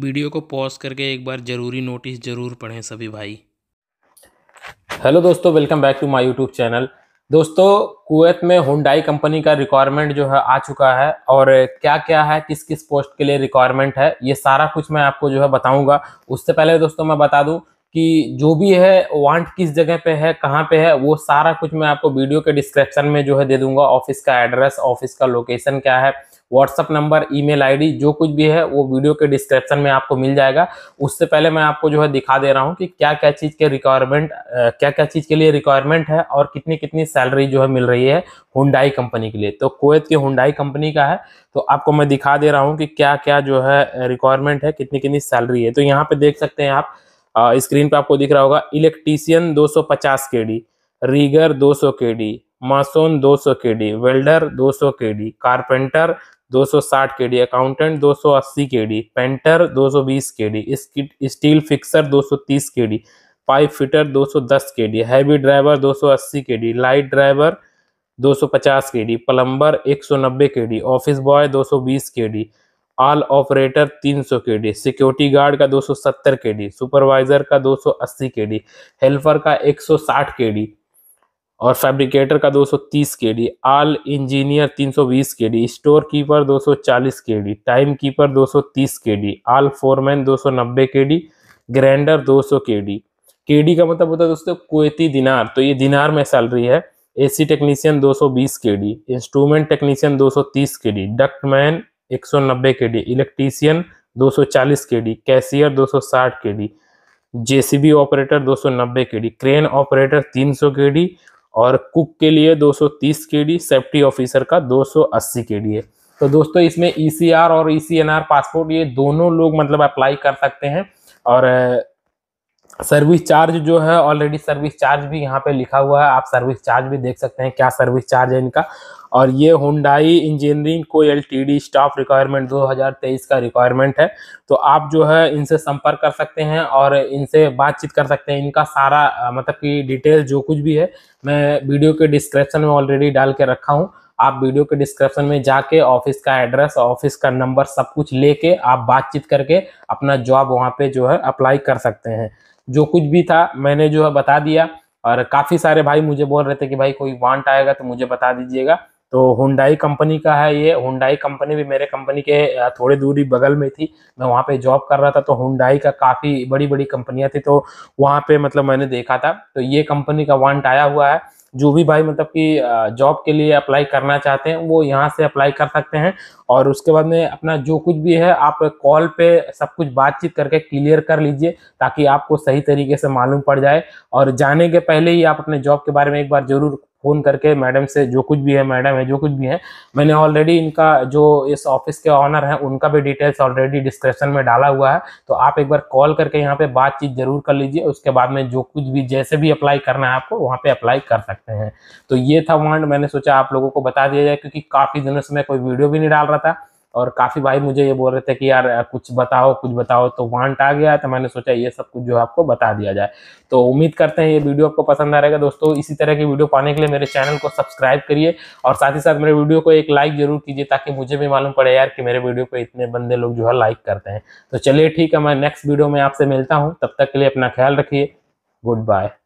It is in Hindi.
वीडियो को पॉज करके एक बार ज़रूरी नोटिस ज़रूर पढ़ें सभी भाई हेलो दोस्तों welcome back to my YouTube channel दोस्तों कुवैत में हुंडाई कंपनी का रिक्वायरमेंट जो है आ चुका है और क्या क्या है किस किस पोस्ट के लिए रिक्वायरमेंट है ये सारा कुछ मैं आपको जो है बताऊंगा उससे पहले दोस्तों मैं बता दूं कि जो भी है वांट किस जगह पे है कहाँ पे है वो सारा कुछ मैं आपको वीडियो के डिस्क्रिप्शन में जो है दे दूंगा ऑफिस का एड्रेस ऑफिस का लोकेशन क्या है व्हाट्सअप नंबर ईमेल आईडी जो कुछ भी है वो वीडियो के डिस्क्रिप्शन में आपको मिल जाएगा उससे पहले मैं आपको जो है दिखा दे रहा हूँ कि क्या क्या चीज़ के रिक्वायरमेंट क्या क्या चीज़ के लिए रिक्वायरमेंट है और कितनी कितनी सैलरी जो है मिल रही है हुंडाई कंपनी के लिए तो कोवैत की हुंडाई कंपनी का है तो आपको मैं दिखा दे रहा हूँ कि क्या क्या जो है रिक्वायरमेंट है कितनी कितनी सैलरी है तो यहाँ पे देख सकते हैं आप स्क्रीन पे आपको दिख रहा होगा इलेक्ट्रीसियन दो सौ रीगर दो सौ mason 200 KD welder 200 KD carpenter 260 KD accountant 280 KD painter 220 KD steel fixer 230 KD pipe fitter 210 KD heavy driver 280 KD light driver 250 KD plumber 190 KD office boy 220 KD all operator 300 D security guard का 270 डी सुपरवाइजर का 280 डी हेल्पर का 160 डी और फैब्रिकेटर का 230 KD all engineer 320 KD store keeper 240 KD time keeper 230 KD all foreman 290 KD grinder 200 KD KD का मतलब होता है दोस्तों कोयती दिनार तो ये दिनार में सैलरी है AC technician 220 KD instrument technician 230 KD ductman 190 KD electrician 240 KD cashier 260 KD JCB operator 290 KD crane operator 300 KD और कुक के लिए 230 केडी सेफ्टी ऑफिसर का 280 केडी है तो दोस्तों इसमें ईसीआर e और ईसीएनआर e पासपोर्ट ये दोनों लोग मतलब अप्लाई कर सकते हैं और सर्विस चार्ज जो है ऑलरेडी सर्विस चार्ज भी यहाँ पे लिखा हुआ है आप सर्विस चार्ज भी देख सकते हैं क्या सर्विस चार्ज है इनका और ये हुंडाई इंजीनियरिंग को एल स्टाफ रिक्वायरमेंट 2023 का रिक्वायरमेंट है तो आप जो है इनसे संपर्क कर सकते हैं और इनसे बातचीत कर सकते हैं इनका सारा मतलब कि डिटेल जो कुछ भी है मैं वीडियो के डिस्क्रिप्शन में ऑलरेडी डाल के रखा हूँ आप वीडियो के डिस्क्रिप्शन में जाके ऑफिस का एड्रेस ऑफिस का नंबर सब कुछ लेके आप बातचीत करके अपना जॉब वहाँ पे जो है अप्लाई कर सकते हैं जो कुछ भी था मैंने जो है बता दिया और काफ़ी सारे भाई मुझे बोल रहे थे कि भाई कोई वांट आएगा तो मुझे बता दीजिएगा तो हुंडाई कंपनी का है ये हुंडाई कंपनी भी मेरे कंपनी के थोड़ी दूरी बगल में थी मैं वहाँ पे जॉब कर रहा था तो हुंडाई का काफ़ी बड़ी बड़ी कंपनियाँ थी तो वहाँ पे मतलब मैंने देखा था तो ये कंपनी का वांट आया हुआ है जो भी भाई मतलब कि जॉब के लिए अप्लाई करना चाहते हैं वो यहाँ से अप्लाई कर सकते हैं और उसके बाद में अपना जो कुछ भी है आप कॉल पे सब कुछ बातचीत करके क्लियर कर लीजिए ताकि आपको सही तरीके से मालूम पड़ जाए और जाने के पहले ही आप अपने जॉब के बारे में एक बार जरूर फ़ोन करके मैडम से जो कुछ भी है मैडम है जो कुछ भी है मैंने ऑलरेडी इनका जो इस ऑफिस के ऑनर हैं उनका भी डिटेल्स ऑलरेडी डिस्क्रिप्शन में डाला हुआ है तो आप एक बार कॉल करके यहाँ पे बातचीत जरूर कर लीजिए उसके बाद में जो कुछ भी जैसे भी अप्लाई करना है आपको वहाँ पे अप्लाई कर सकते हैं तो ये था वॉन्ट मैंने सोचा आप लोगों को बता दिया जाए क्योंकि काफ़ी दिनों से मैं कोई वीडियो भी नहीं डाल रहा था और काफ़ी भाई मुझे ये बोल रहे थे कि यार कुछ बताओ कुछ बताओ तो वांट आ गया तो मैंने सोचा ये सब कुछ जो है आपको बता दिया जाए तो उम्मीद करते हैं ये वीडियो आपको पसंद आ रहेगा दोस्तों इसी तरह की वीडियो पाने के लिए मेरे चैनल को सब्सक्राइब करिए और साथ ही साथ मेरे वीडियो को एक लाइक जरूर कीजिए ताकि मुझे भी मालूम पड़े यार कि मेरे वीडियो को इतने बंदे लोग जो है लाइक करते हैं तो चलिए ठीक है मैं नेक्स्ट वीडियो में आपसे मिलता हूँ तब तक के लिए अपना ख्याल रखिए गुड बाय